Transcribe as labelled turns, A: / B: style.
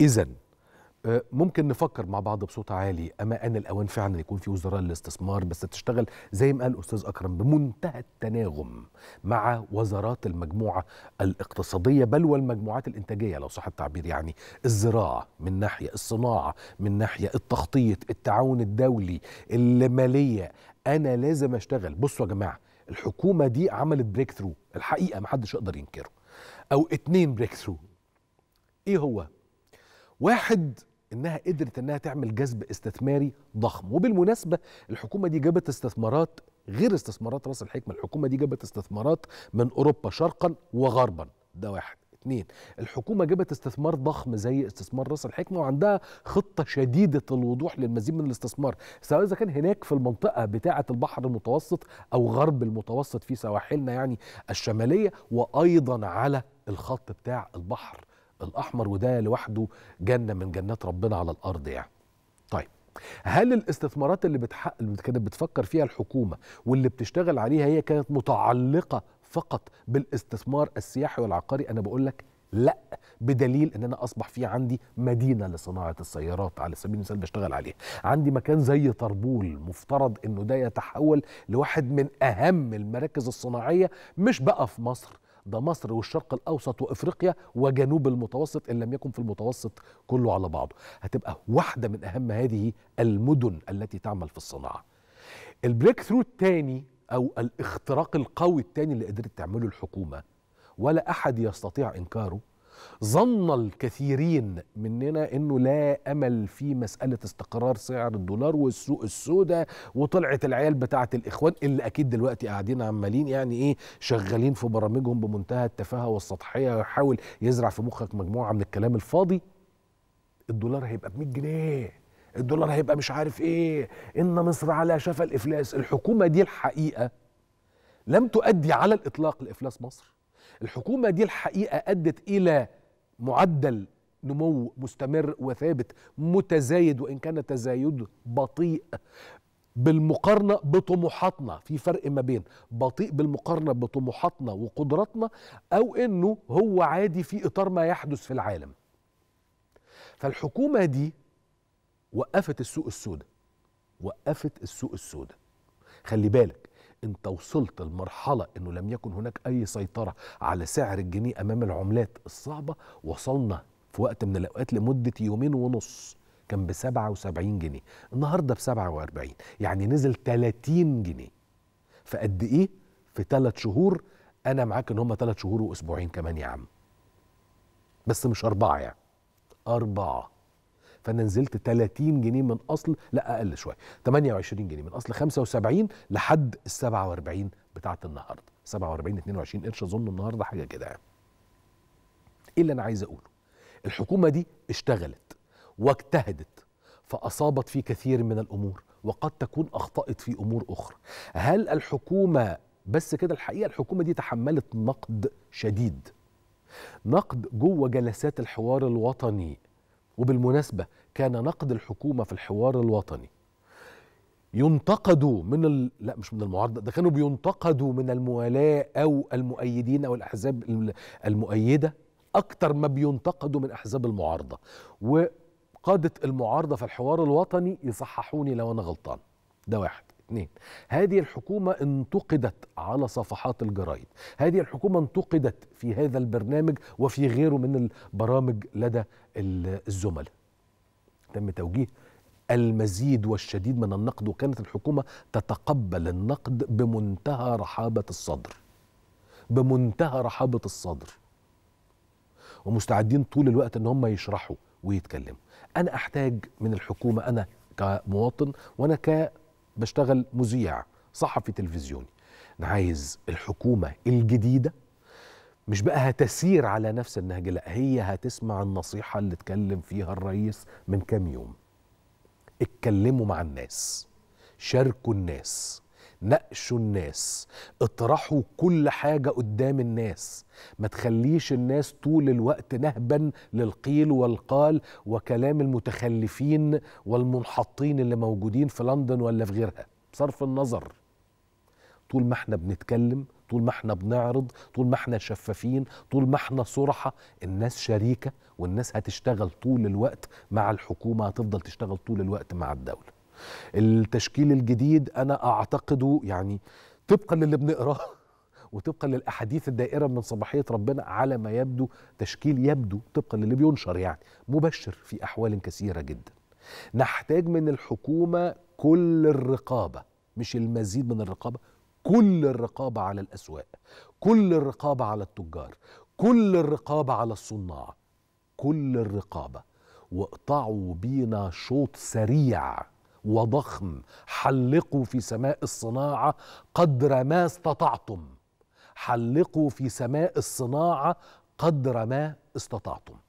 A: إذا آه، ممكن نفكر مع بعض بصوت عالي أما أن الأوان فعلا يكون في وزراء الاستثمار بس تشتغل زي ما قال الاستاذ أكرم بمنتهى التناغم مع وزارات المجموعة الاقتصادية بل والمجموعات الإنتاجية لو صح التعبير يعني الزراعة من ناحية الصناعة من ناحية التخطيط التعاون الدولي المالية أنا لازم أشتغل بصوا يا جماعة الحكومة دي عملت بريك ثرو الحقيقة ما حدش يقدر ينكره أو اتنين بريك ثرو إيه هو واحد انها قدرت انها تعمل جذب استثماري ضخم وبالمناسبه الحكومه دي جابت استثمارات غير استثمارات راس الحكمه الحكومه دي جابت استثمارات من اوروبا شرقا وغربا ده واحد اتنين الحكومه جابت استثمار ضخم زي استثمار راس الحكمه وعندها خطه شديده الوضوح للمزيد من الاستثمار سواء اذا كان هناك في المنطقه بتاعه البحر المتوسط او غرب المتوسط في سواحلنا يعني الشماليه وايضا على الخط بتاع البحر الاحمر وده لوحده جنه من جنات ربنا على الارض يعني طيب هل الاستثمارات اللي, بتحق... اللي كانت بتفكر فيها الحكومه واللي بتشتغل عليها هي كانت متعلقه فقط بالاستثمار السياحي والعقاري انا بقول لك لا بدليل ان انا اصبح في عندي مدينه لصناعه السيارات على سبيل المثال بشتغل عليها عندي مكان زي طربول مفترض انه ده يتحول لواحد من اهم المراكز الصناعيه مش بقى في مصر ده مصر والشرق الاوسط وافريقيا وجنوب المتوسط ان لم يكن في المتوسط كله على بعضه هتبقى واحده من اهم هذه المدن التي تعمل في الصناعه البريك ثرو الثاني او الاختراق القوي الثاني اللي قدرت تعمله الحكومه ولا احد يستطيع انكاره ظن الكثيرين مننا انه لا امل في مساله استقرار سعر الدولار والسوق السوداء وطلعت العيال بتاعه الاخوان اللي اكيد دلوقتي قاعدين عمالين يعني ايه شغالين في برامجهم بمنتهى التفاهه والسطحيه ويحاول يزرع في مخك مجموعه من الكلام الفاضي الدولار هيبقى ب 100 جنيه الدولار هيبقى مش عارف ايه ان مصر على شفا الافلاس الحكومه دي الحقيقه لم تؤدي على الاطلاق لافلاس مصر الحكومة دي الحقيقة أدت إلى معدل نمو مستمر وثابت متزايد وإن كان تزايده بطيء بالمقارنة بطموحاتنا في فرق ما بين بطيء بالمقارنة بطموحاتنا وقدراتنا أو أنه هو عادي في إطار ما يحدث في العالم فالحكومة دي وقفت السوق السوداء وقفت السوق السوداء خلي بالك انت وصلت لمرحله انه لم يكن هناك اي سيطره على سعر الجنيه امام العملات الصعبه وصلنا في وقت من الاوقات لمده يومين ونص كان ب 77 جنيه النهارده ب 47 يعني نزل 30 جنيه فقد ايه في ثلاث شهور انا معاك ان هم ثلاث شهور واسبوعين كمان يا عم بس مش اربعه يعني اربعه فانا نزلت 30 جنيه من اصل لا اقل شويه 28 جنيه من اصل 75 لحد ال 47 بتاعه النهارده 47 22 قرش اظن النهارده حاجه كده يعني ايه اللي انا عايز اقوله الحكومه دي اشتغلت واجتهدت فاصابت في كثير من الامور وقد تكون اخطات في امور اخرى هل الحكومه بس كده الحقيقه الحكومه دي تحملت نقد شديد نقد جوه جلسات الحوار الوطني وبالمناسبة كان نقد الحكومة في الحوار الوطني ينتقدوا من ال... لا مش من المعارضه ده كانوا بينتقدوا من الموالاه او المؤيدين او الاحزاب المؤيده اكتر ما بينتقدوا من احزاب المعارضه وقاده المعارضه في الحوار الوطني يصححوني لو انا غلطان ده واحد 2002 هذه الحكومة انتقدت على صفحات الجرائد هذه الحكومة انتقدت في هذا البرنامج وفي غيره من البرامج لدى الزملاء تم توجيه المزيد والشديد من النقد وكانت الحكومة تتقبل النقد بمنتهى رحابة الصدر بمنتهى رحابة الصدر ومستعدين طول الوقت ان هم يشرحوا ويتكلموا انا احتاج من الحكومه انا كمواطن وانا ك بشتغل مذيع صحفي تلفزيوني انا عايز الحكومه الجديده مش بقى هتسير على نفس النهج لا هي هتسمع النصيحه اللي اتكلم فيها الرئيس من كام يوم اتكلموا مع الناس شاركوا الناس ناقشوا الناس اطرحوا كل حاجة قدام الناس ما تخليش الناس طول الوقت نهبا للقيل والقال وكلام المتخلفين والمنحطين اللي موجودين في لندن ولا في غيرها بصرف النظر طول ما احنا بنتكلم طول ما احنا بنعرض طول ما احنا شفافين طول ما احنا صرحة الناس شريكة والناس هتشتغل طول الوقت مع الحكومة هتفضل تشتغل طول الوقت مع الدولة التشكيل الجديد انا اعتقده يعني طبقا للي بنقراه وطبقا للاحاديث الدائره من صباحيه ربنا على ما يبدو تشكيل يبدو طبقا للي بينشر يعني مبشر في احوال كثيره جدا نحتاج من الحكومه كل الرقابه مش المزيد من الرقابه كل الرقابه على الاسواق كل الرقابه على التجار كل الرقابه على الصناع كل الرقابه واقطعوا بينا شوط سريع وضخم حلقوا في سماء الصناعه قدر ما استطعتم حلقوا في سماء الصناعه قدر ما استطعتم